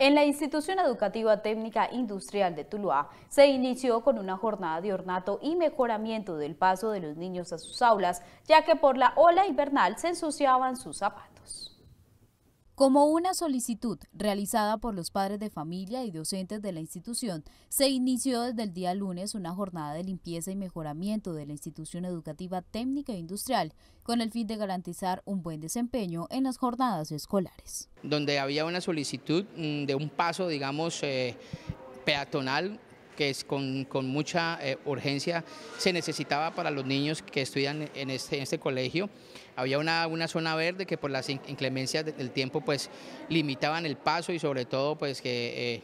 En la Institución Educativa Técnica Industrial de Tuluá se inició con una jornada de ornato y mejoramiento del paso de los niños a sus aulas, ya que por la ola invernal se ensuciaban sus zapatos. Como una solicitud realizada por los padres de familia y docentes de la institución, se inició desde el día lunes una jornada de limpieza y mejoramiento de la institución educativa técnica e industrial con el fin de garantizar un buen desempeño en las jornadas escolares. Donde había una solicitud mm, de un paso, digamos, eh, peatonal que es con, mucha eh, urgencia se necesitaba para los niños que estudian en este, este colegio. Había una, zona verde que por las inclemencias del tiempo pues limitaban el paso y sobre todo pues que... Eh,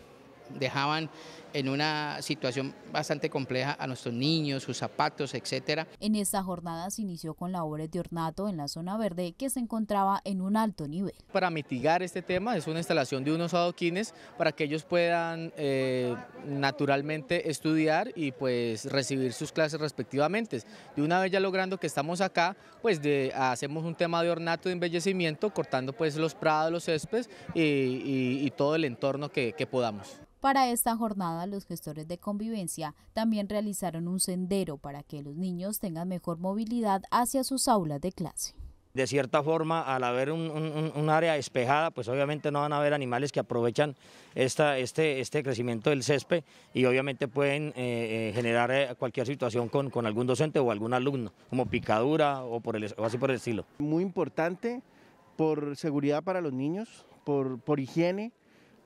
dejaban en una situación bastante compleja a nuestros niños, sus zapatos, etcétera. En esta jornada se inició con labores de ornato en la zona verde que se encontraba en un alto nivel. Para mitigar este tema es una instalación de unos adoquines para que ellos puedan eh, naturalmente estudiar y pues recibir sus clases respectivamente. y una vez ya logrando que estamos acá, pues hacemos un tema de ornato de embellecimiento, cortando pues los prados, los céspedes y, todo el entorno que podamos. Para esta jornada, los gestores de convivencia también realizaron un sendero para que los niños tengan mejor movilidad hacia sus aulas de clase de cierta forma, al haber un, área despejada, pues obviamente no van a haber animales que aprovechan este, este, crecimiento del césped y obviamente pueden eh, eh, generar eh, cualquier situación con, algún docente o algún alumno, como picadura o, por el, así por el estilo. Muy importante por seguridad para los niños, por higiene,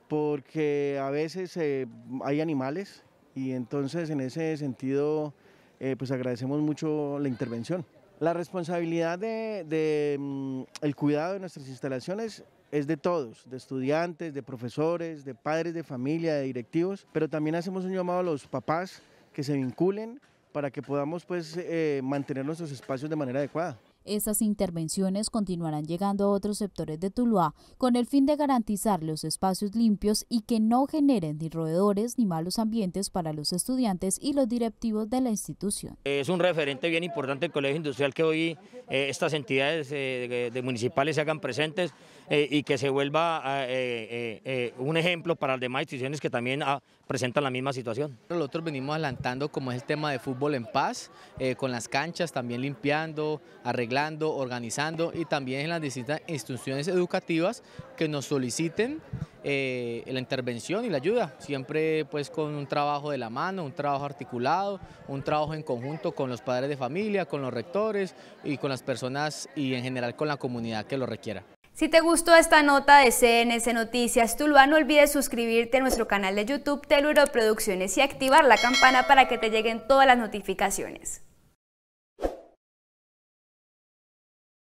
porque a veces eh, hay animales y entonces en ese sentido eh, pues agradecemos mucho la intervención. La responsabilidad del de, mm, el cuidado de nuestras instalaciones es de todos, de estudiantes, de profesores, de padres de familia, de directivos, pero también hacemos un llamado a los papás que se vinculen para que podamos pues, eh, mantener nuestros espacios de manera adecuada esas intervenciones continuarán llegando a otros sectores de Tuluá con el fin de garantizar los espacios limpios y que no generen ni roedores ni malos ambientes para los estudiantes y los directivos de la institución. Es un referente bien importante el Colegio Industrial que hoy eh, estas entidades eh, de municipales se hagan presentes eh, y que se vuelva ah, un ejemplo para las demás instituciones que también ah, presentan la misma situación. Nosotros venimos adelantando como es el tema de fútbol en paz, con las canchas también limpiando, arreglando organizando y también en las distintas instituciones educativas que nos soliciten eh, la intervención y la ayuda, siempre pues con un trabajo de la mano, un trabajo articulado, un trabajo en conjunto con los padres de familia, con los rectores y con las personas y en general con la comunidad que lo requiera. Si te gustó esta nota de CNS Noticias Tuluá, no olvides suscribirte a nuestro canal de YouTube Teluro Producciones y activar la campana para que te lleguen todas las notificaciones.